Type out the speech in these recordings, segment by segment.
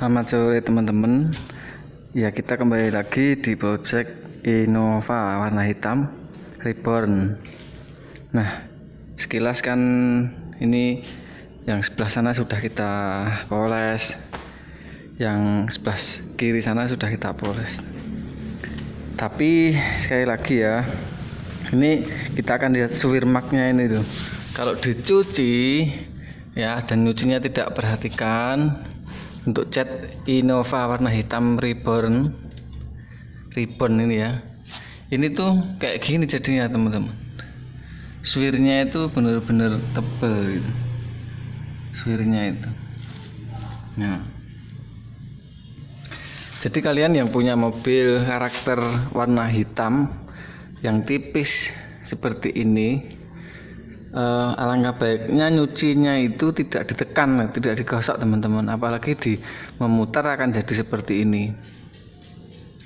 Selamat sore teman-teman. Ya kita kembali lagi di Project Innova warna hitam Reborn. Nah sekilas kan ini yang sebelah sana sudah kita poles, yang sebelah kiri sana sudah kita poles. Tapi sekali lagi ya, ini kita akan lihat suwir magnya ini tuh. Kalau dicuci ya dan nyucinya tidak perhatikan untuk cat Innova warna hitam reborn ribbon ini ya ini tuh kayak gini jadinya teman-teman swirnya itu bener-bener tebel gitu. swirnya itu nah jadi kalian yang punya mobil karakter warna hitam yang tipis seperti ini uh, alangkah baiknya nyucinya itu tidak ditekan, tidak digosok teman-teman. Apalagi di memutar akan jadi seperti ini.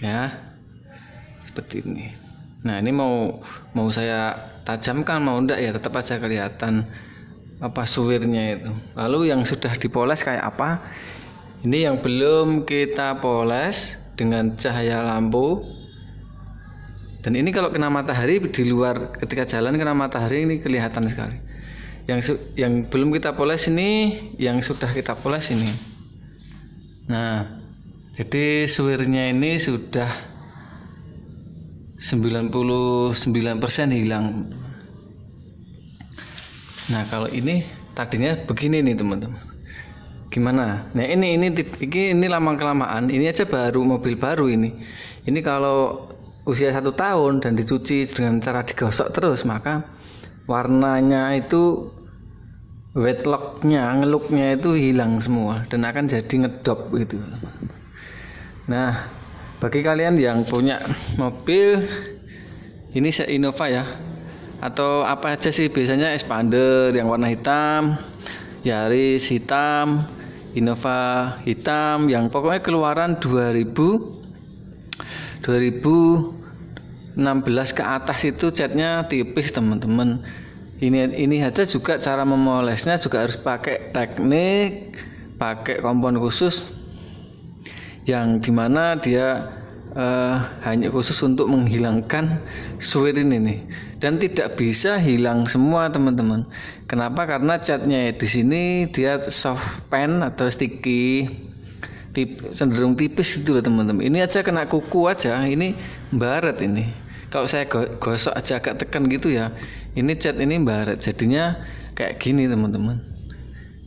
Ya. Seperti ini. Nah, ini mau mau saya tajamkan mau enggak ya tetap aja kelihatan apa suwirnya itu. Lalu yang sudah dipoles kayak apa? Ini yang belum kita poles dengan cahaya lampu dan ini kalau kena matahari di luar ketika jalan kena matahari ini kelihatan sekali. Yang yang belum kita poles ini, yang sudah kita poles ini. Nah, jadi suwirnya ini sudah 99% hilang. Nah, kalau ini tadinya begini nih, teman-teman. Gimana? Nah, ini ini ini, ini lama kelamaan, ini aja baru mobil baru ini. Ini kalau usia satu tahun dan dicuci dengan cara digosok terus maka warnanya itu wetlocknya ngeluknya itu hilang semua dan akan jadi ngedop gitu nah bagi kalian yang punya mobil ini saya Innova ya atau apa aja sih biasanya expander yang warna hitam Yaris hitam Innova hitam yang pokoknya keluaran 2000 2000 16 ke atas itu catnya tipis teman-teman ini ini aja juga cara memolesnya juga harus pakai teknik pakai kompon khusus yang dimana dia uh, hanya khusus untuk menghilangkan suirin ini dan tidak bisa hilang semua teman-teman kenapa karena catnya di sini dia soft pen atau sticky tip, cenderung tipis itu loh teman-teman ini aja kena kuku aja ini barat ini kalau saya go gosok aja agak tekan gitu ya ini cat ini barat jadinya kayak gini teman-teman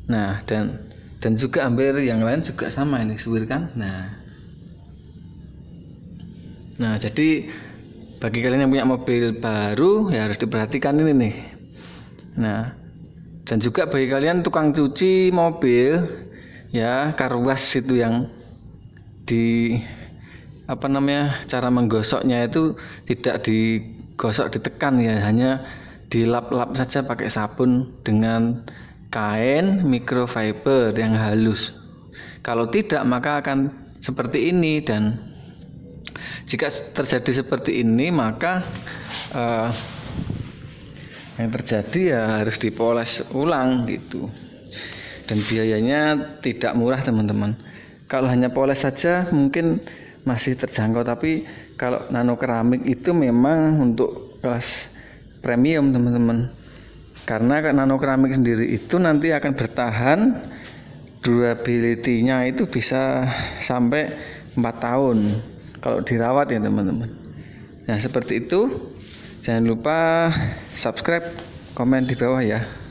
nah dan dan juga hampir yang lain juga sama ini suwir kan nah nah jadi bagi kalian yang punya mobil baru ya harus diperhatikan ini nih nah dan juga bagi kalian tukang cuci mobil ya karwas itu yang di apa namanya cara menggosoknya itu tidak digosok ditekan ya hanya dilap-lap saja pakai sabun dengan kain microfiber yang halus kalau tidak maka akan seperti ini dan jika terjadi seperti ini maka uh, yang terjadi ya harus dipoles ulang gitu dan biayanya tidak murah teman-teman kalau hanya poles saja mungkin masih terjangkau tapi kalau nano keramik itu memang untuk kelas premium teman-teman karena nano keramik sendiri itu nanti akan bertahan durability-nya itu bisa sampai 4 tahun kalau dirawat ya teman-teman nah seperti itu jangan lupa subscribe komen di bawah ya